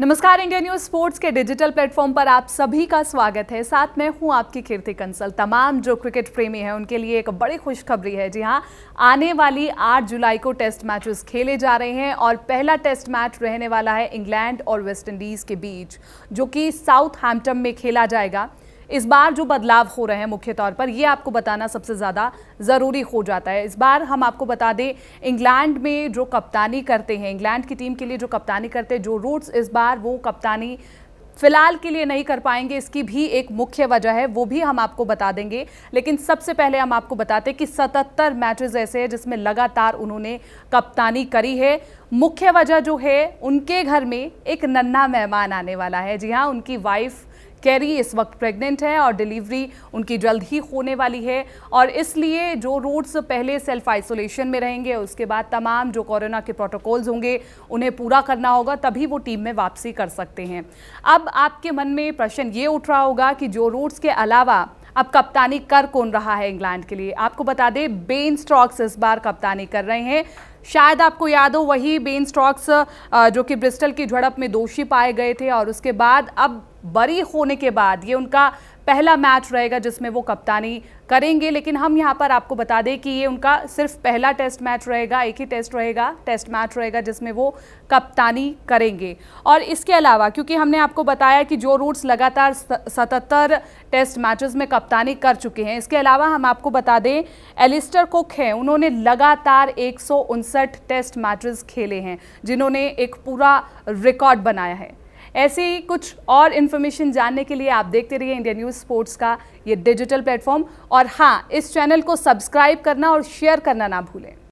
नमस्कार India news sports के digital platform पर आप सभी का स्वागत है साथ में हूं आपकी कीर्ति कंसल तमाम जो क्रिकेट प्रेमी हैं उनके लिए एक बड़ी खुशखबरी है जी हां आने वाली 8 जुलाई को टेस्ट मैचेस खेले जा रहे हैं और पहला टेस्ट मैच रहने वाला है इंग्लैंड और वेस्ट इंडीज़ के बीच जो कि साउथ में खेला जाएगा इस बार जो बदलाव हो रहे हैं मुख्य तौर पर ये आपको बताना सबसे ज़्यादा ज़रूरी हो जाता है इस बार हम आपको बता दें इंग्लैंड में जो कप्तानी करते हैं इंग्लैंड की टीम के लिए जो कप्तानी करते हैं जो रूट्स इस बार वो कप्तानी फिलहाल के लिए नहीं कर पाएंगे इसकी भी एक मुख्य वजह है वो भी हम आपको बता देंगे लेकिन सबसे पहले हम आपको बताते हैं कि 77 मैचेस ऐसे हैं जिसमें लगातार उन्होंने कप्तानी करी है मुख्य वजह जो है उनके घर में एक नन्हा मेहमान आने वाला है जी हाँ उनकी वाइफ़ कैरी इस वक्त प्रेग्नेंट है और डिलीवरी उनकी जल्द ही होने वाली है और इसलिए जो रूट्स पहले सेल्फ आइसोलेशन में रहेंगे उसके बाद तमाम जो कोरोना के प्रोटोकॉल्स होंगे उन्हें पूरा करना होगा तभी वो टीम में वापसी कर सकते हैं अब आपके मन में प्रश्न ये उठ रहा होगा कि जो रूट्स के अलावा अब कप्तानी कर कौन रहा है इंग्लैंड के लिए आपको बता दें बेन स्ट्रॉक्स इस बार कप्तानी कर रहे हैं शायद आपको याद हो वही बेन स्ट्रॉक्स जो कि ब्रिस्टल की झड़प में दोषी पाए गए थे और उसके बाद अब बरी होने के बाद ये उनका पहला मैच रहेगा जिसमें वो कप्तानी करेंगे लेकिन हम यहाँ पर आपको बता दें कि ये उनका सिर्फ पहला टेस्ट मैच रहेगा एक ही टेस्ट रहेगा टेस्ट मैच रहेगा जिसमें वो कप्तानी करेंगे और इसके अलावा क्योंकि हमने आपको बताया कि जो रूट्स लगातार सतहत्तर टेस्ट मैचेस में कप्तानी कर चुके हैं इसके अलावा हम आपको बता दें एलिस्टर कुक हैं उन्होंने लगातार एक टेस्ट मैच खेले हैं जिन्होंने एक पूरा रिकॉर्ड बनाया है ऐसे ही कुछ और इन्फॉर्मेशन जानने के लिए आप देखते रहिए इंडिया न्यूज़ स्पोर्ट्स का ये डिजिटल प्लेटफॉर्म और हाँ इस चैनल को सब्सक्राइब करना और शेयर करना ना भूलें